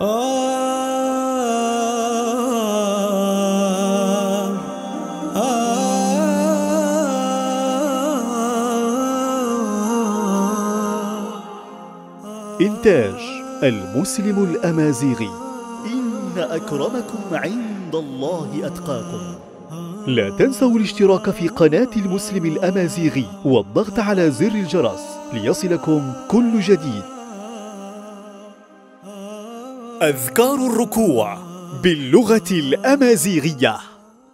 إنتاج المسلم الأمازيغي إن أكرمكم عند الله أتقاكم لا تنسوا الاشتراك في قناة المسلم الأمازيغي والضغط على زر الجرس ليصلكم كل جديد أذكار الركوع باللغة الأمازيغية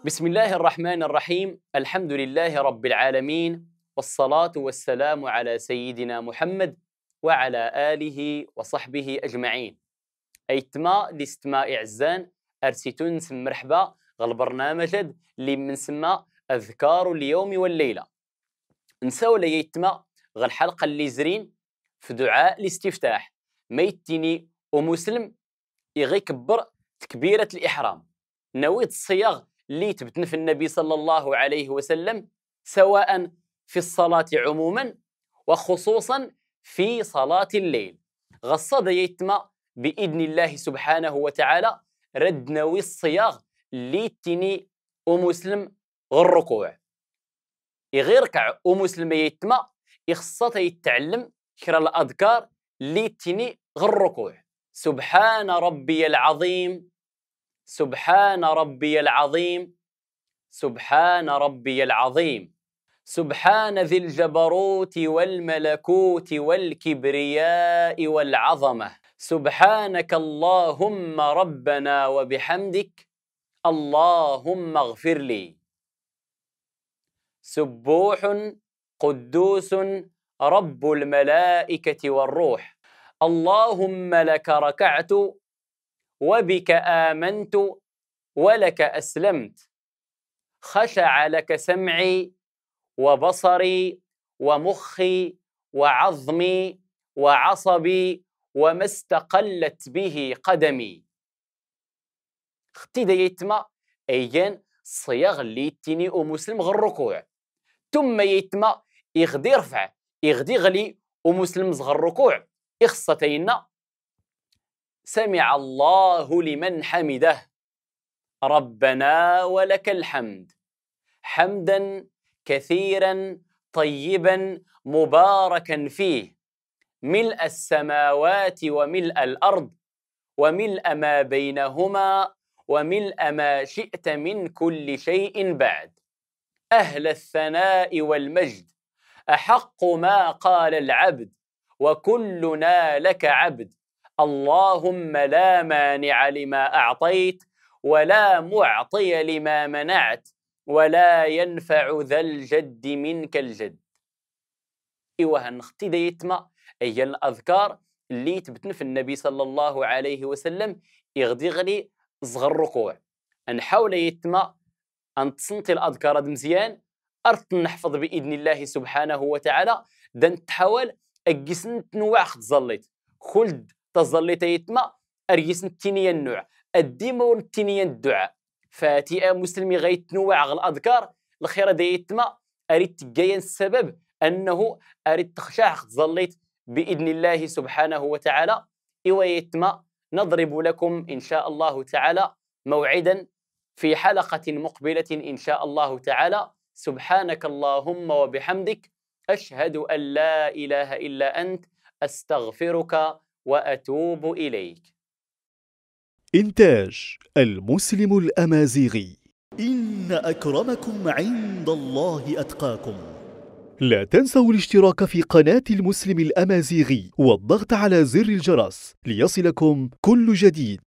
بسم الله الرحمن الرحيم الحمد لله رب العالمين والصلاة والسلام على سيدنا محمد وعلى آله وصحبه أجمعين أيتما لستما إعزان أرسيتون مرحبا غل برنامج اللي منسمى أذكار اليوم والليلة نساو ليتما غل حلقة اللي زرين في دعاء الاستفتاح ميتيني ومسلم يغيكبر تكبيره الاحرام نويت الصياغ اللي تبتن في النبي صلى الله عليه وسلم سواء في الصلاه عموما وخصوصا في صلاه الليل غصد يتما باذن الله سبحانه وتعالى رد نوي الصياغ اللي تني ومسلم غرقوع الركوع غير ومسلم يتما يخصها يتعلم كرا الاذكار اللي تني غير سبحان ربي العظيم سبحان ربي العظيم سبحان ربي العظيم سبحان ذي الجبروت والملكوت والكبرياء والعظمه سبحانك اللهم ربنا وبحمدك اللهم اغفر لي سبوح قدوس رب الملائكه والروح اللهم لك ركعت وبك آمنت ولك أسلمت خشع لك سمعي وبصري ومخي وعظمي وعصبي وما استقلت به قدمي يتما ايان صياغ اللي تيني ومسلم غير الركوع ثم يتما يغدي يرفع يغدي يغلي ومسلم صغر الركوع إخصتين سمع الله لمن حمده ربنا ولك الحمد حمدا كثيرا طيبا مباركا فيه ملء السماوات وملء الارض وملء ما بينهما وملء ما شئت من كل شيء بعد اهل الثناء والمجد احق ما قال العبد وكلنا لك عبد اللهم لا مانع لما اعطيت ولا معطي لما منعت ولا ينفع ذا الجد منك الجد ايوه نختي ذا يتما هي الاذكار اللي تبتن في النبي صلى الله عليه وسلم يغدي غلي صغر الركوع نحاول يتما ان تصنتي الاذكار مزيان ارت نحفظ باذن الله سبحانه وتعالى دنتحاول أجسن تنوع تظليت خلد تظليت يتما أرجسن تنيا النوع الديم تينيا الدعاء فاتي مسلمي غيتنوع غل الأذكار الخير دي يتما أريد تجايا السبب أنه أريد تخشع تظليت بإذن الله سبحانه وتعالى إوا يتما نضرب لكم إن شاء الله تعالى موعدا في حلقة مقبلة إن شاء الله تعالى سبحانك اللهم وبحمدك أشهد أن لا إله إلا أنت أستغفرك وأتوب إليك إنتاج المسلم الأمازيغي إن أكرمكم عند الله أتقاكم لا تنسوا الاشتراك في قناة المسلم الأمازيغي والضغط على زر الجرس ليصلكم كل جديد